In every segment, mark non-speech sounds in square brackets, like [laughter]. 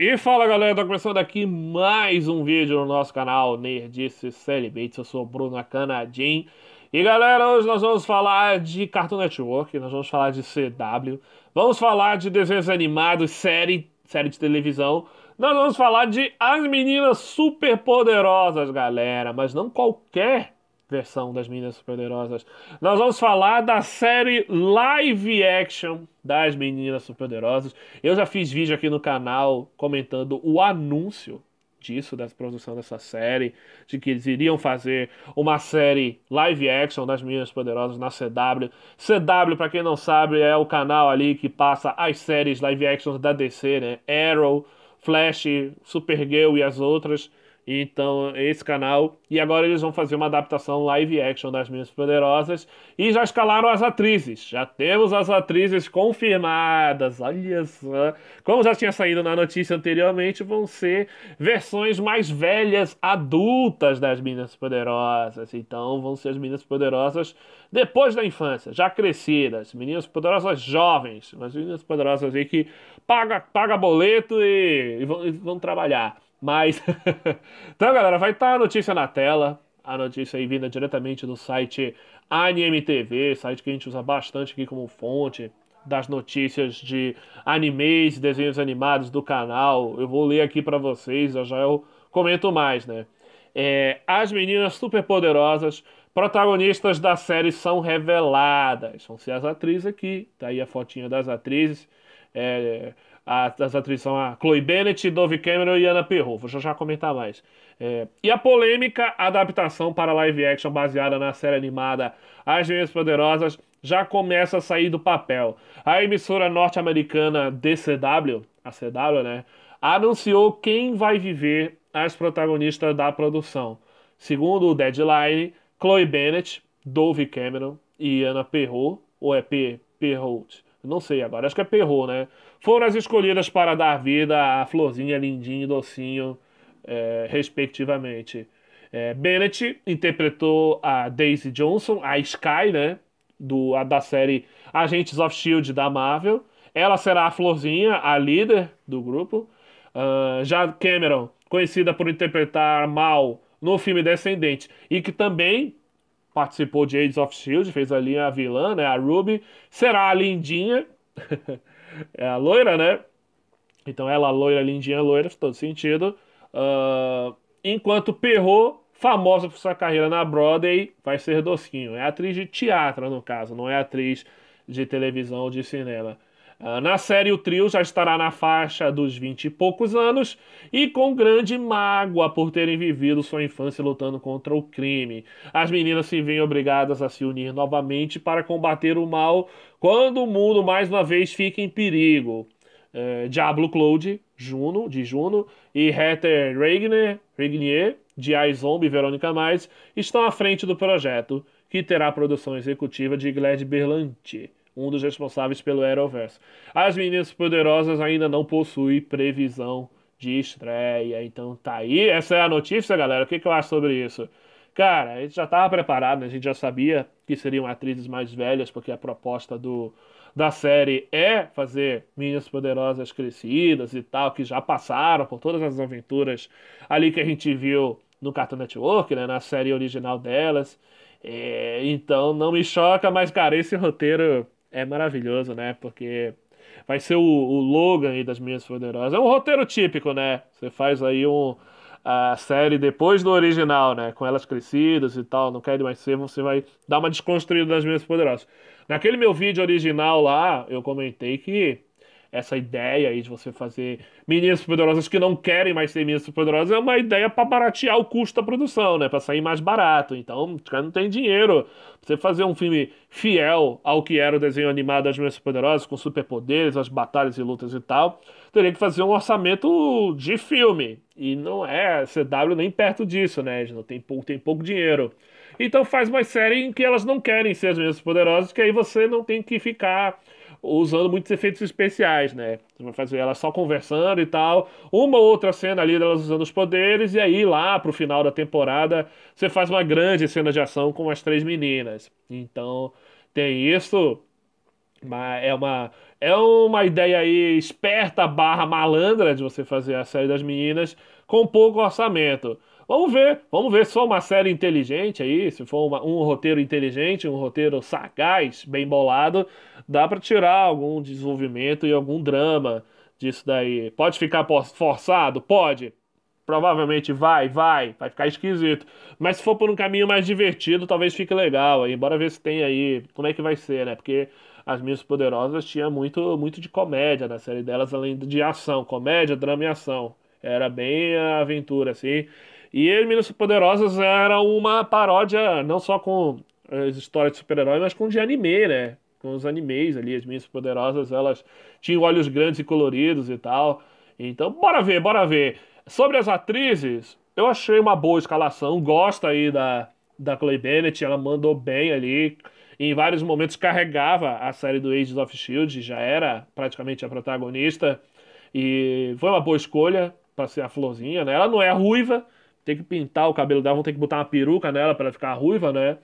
E fala galera, tô começando aqui mais um vídeo no nosso canal Nerdice Celebrates, eu sou Bruno Canadim E galera, hoje nós vamos falar de Cartoon Network, nós vamos falar de CW Vamos falar de desenhos animados, série, série de televisão Nós vamos falar de As Meninas Super Poderosas, galera Mas não qualquer versão das Meninas Superpoderosas. Nós vamos falar da série live action das Meninas Superpoderosas. Eu já fiz vídeo aqui no canal comentando o anúncio disso, da produção dessa série, de que eles iriam fazer uma série live action das Meninas Poderosas na CW. CW, para quem não sabe, é o canal ali que passa as séries live action da DC, né? Arrow, Flash, Supergirl e as outras. Então, esse canal. E agora eles vão fazer uma adaptação live action das Minhas Poderosas. E já escalaram as atrizes. Já temos as atrizes confirmadas. Olha só. Como já tinha saído na notícia anteriormente, vão ser versões mais velhas, adultas das Minas Poderosas. Então, vão ser as Minas Poderosas depois da infância, já crescidas. Meninas Poderosas jovens. as Minas Poderosas aí que paga, paga boleto e, e vão, e vão trabalhar. Mas. [laughs] então, galera, vai estar tá a notícia na tela. A notícia aí vinda diretamente do site AnimeTV, site que a gente usa bastante aqui como fonte das notícias de animes e desenhos animados do canal. Eu vou ler aqui para vocês, já já eu comento mais, né? É, as meninas superpoderosas, protagonistas da série, são reveladas. Vão ser as atrizes aqui, tá aí a fotinha das atrizes. É, as atrizes são a Chloe Bennett, Dove Cameron e Anna Perrot. Vou já, já comentar mais. É, e a polêmica adaptação para live action baseada na série animada As Meninas Poderosas já começa a sair do papel. A emissora norte-americana DCW, a CW, né, anunciou quem vai viver as protagonistas da produção. Segundo o Deadline, Chloe Bennett, Dove Cameron e Anna Perrot, ou é P. Perrot, não sei agora, acho que é Perro, né? Foram as escolhidas para dar vida a Florzinha, Lindinho e Docinho, é, respectivamente. É, Bennett interpretou a Daisy Johnson, a Sky, né? Do, a, da série Agentes of Shield da Marvel. Ela será a Florzinha, a líder do grupo. Uh, já Cameron, conhecida por interpretar Mal no filme Descendente, e que também participou de Age of Shield, fez ali a vilã, né? A Ruby. Será a lindinha. [laughs] é a loira, né? Então ela, loira, lindinha, loira, todo sentido. Uh, enquanto Perro, famosa por sua carreira na Broadway, vai ser Dosquinho. É atriz de teatro, no caso, não é atriz de televisão ou de cinema. Ah, na série, o trio já estará na faixa dos vinte e poucos anos e com grande mágoa por terem vivido sua infância lutando contra o crime. As meninas se veem obrigadas a se unir novamente para combater o mal quando o mundo mais uma vez fica em perigo. É, Diablo Cloud, Juno, de Juno, e Heather Regner, Regnier, de iZombie Zombie Verônica Mais, estão à frente do projeto, que terá produção executiva de Glad Berlanti um dos responsáveis pelo Arrowverse. As Meninas Poderosas ainda não possui previsão de estreia, então tá aí. Essa é a notícia, galera. O que, que eu acho sobre isso? Cara, a gente já estava preparado, né? a gente já sabia que seriam atrizes mais velhas, porque a proposta do, da série é fazer meninas poderosas crescidas e tal, que já passaram por todas as aventuras ali que a gente viu no Cartoon Network, né? na série original delas. É, então não me choca, mas, cara, esse roteiro é maravilhoso, né? Porque vai ser o, o Logan aí das Minhas Poderosas. É um roteiro típico, né? Você faz aí um, a série depois do original, né? Com elas crescidas e tal, não quer mais ser, você vai dar uma desconstruída das Minhas Poderosas. Naquele meu vídeo original lá, eu comentei que essa ideia aí de você fazer meninas poderosas que não querem mais ser meninas poderosas é uma ideia para baratear o custo da produção, né? Para sair mais barato. Então, os caras não tem dinheiro. Você fazer um filme fiel ao que era o desenho animado das meninas poderosas com superpoderes, as batalhas e lutas e tal, teria que fazer um orçamento de filme. E não é CW nem perto disso, né? não tem pouco, tem pouco dinheiro. Então faz uma série em que elas não querem ser as meninas poderosas, que aí você não tem que ficar usando muitos efeitos especiais, né? Você Fazer elas só conversando e tal. Uma outra cena ali delas usando os poderes, e aí lá pro final da temporada você faz uma grande cena de ação com as três meninas. Então tem isso. Mas é uma, é uma ideia aí esperta barra malandra de você fazer a série das meninas com pouco orçamento. Vamos ver, vamos ver se for uma série inteligente aí, se for uma, um roteiro inteligente, um roteiro sagaz, bem bolado, dá para tirar algum desenvolvimento e algum drama disso daí. Pode ficar forçado? Pode. Provavelmente vai, vai, vai ficar esquisito. Mas se for por um caminho mais divertido, talvez fique legal aí. Bora ver se tem aí, como é que vai ser, né? Porque as Minhas Poderosas tinha muito, muito de comédia na série delas, além de ação. Comédia, drama e ação. Era bem a aventura, assim. E Meninas Poderosas era uma paródia, não só com eh, as histórias de super-heróis, mas com de anime, né? Com os animes ali, as Meninas Poderosas, elas tinham olhos grandes e coloridos e tal. Então, bora ver, bora ver. Sobre as atrizes, eu achei uma boa escalação, gosto aí da, da Chloe Bennett, ela mandou bem ali. Em vários momentos carregava a série do Ages of Shield, já era praticamente a protagonista. E foi uma boa escolha para ser a florzinha, né? Ela não é ruiva, tem que pintar o cabelo dela, vão ter que botar uma peruca nela para ela ficar ruiva, né?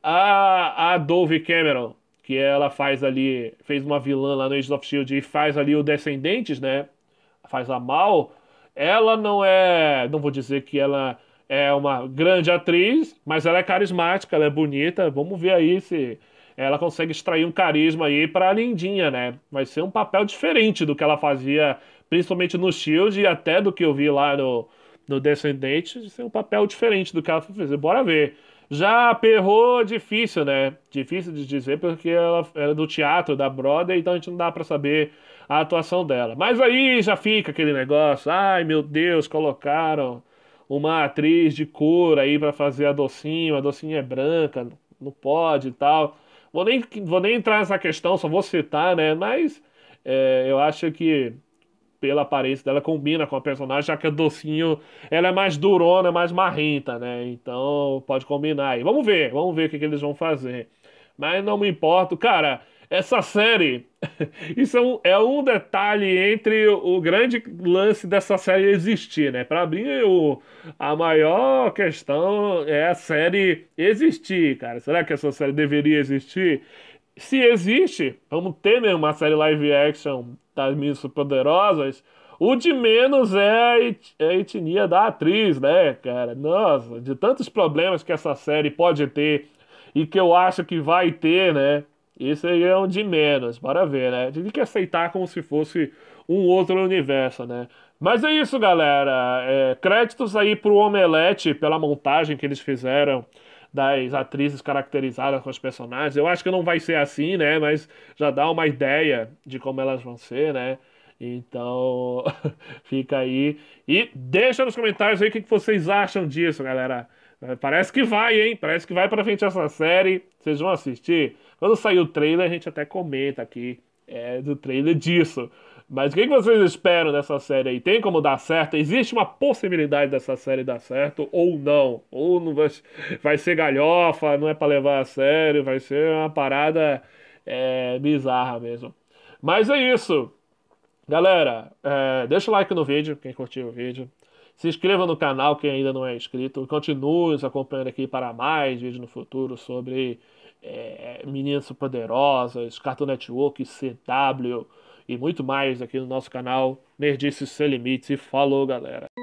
A, a Dove Cameron, que ela faz ali, fez uma vilã lá no Age of Shield e faz ali o Descendentes, né? Faz a mal. Ela não é, não vou dizer que ela é uma grande atriz, mas ela é carismática, ela é bonita. Vamos ver aí se ela consegue extrair um carisma aí para a Lindinha, né? Vai ser um papel diferente do que ela fazia, principalmente no Shield e até do que eu vi lá no no Descendente ser é um papel diferente do que ela foi fazer. Bora ver. Já a difícil, né? Difícil de dizer porque ela era do teatro, da Broadway, então a gente não dá para saber a atuação dela. Mas aí já fica aquele negócio, ai meu Deus, colocaram uma atriz de cor aí para fazer a docinho, a docinha é branca, não pode e tal. Vou nem, vou nem entrar nessa questão, só vou citar, né? Mas é, eu acho que pela aparência dela, combina com a personagem, já que a Docinho, ela é mais durona, mais marrenta, né? Então, pode combinar aí. Vamos ver, vamos ver o que, que eles vão fazer. Mas não me importo, cara essa série. [laughs] Isso é um, é um, detalhe entre o grande lance dessa série existir, né? Para mim, o, a maior questão é a série existir, cara. Será que essa série deveria existir? se existe, vamos ter mesmo né, uma série live action das Minhas Poderosas, o de menos é, é a etnia da atriz, né, cara? Nossa, de tantos problemas que essa série pode ter e que eu acho que vai ter, né? Isso aí é um de menos, bora ver, né? A tem que aceitar como se fosse um outro universo, né? Mas é isso, galera. É, créditos aí pro Omelete pela montagem que eles fizeram das atrizes caracterizadas com os personagens. Eu acho que não vai ser assim, né? Mas já dá uma ideia de como elas vão ser, né? Então, [laughs] fica aí. E deixa nos comentários aí o que vocês acham disso, galera. Eh, parece que vai, hein? Parece que vai pra frente essa série. Vocês vão assistir. Quando sair o trailer, a gente até comenta aqui é, do trailer disso. Mas o que vocês esperam dessa série aí? Tem como dar certo? Existe uma possibilidade dessa série dar certo ou não? Ou não vai, vai ser galhofa, não é para levar a sério, vai ser uma parada é, bizarra mesmo. Mas é isso. Galera, é, deixa o like no vídeo, quem curtiu o vídeo. Se inscreva no canal, quem ainda não é inscrito. Continue nos acompanhando aqui para mais vídeos no futuro sobre é, Meninas Superpoderosas, Cartoon Network, CW e muito mais aqui no nosso canal Nerdice Sem Limites. E falou, galera!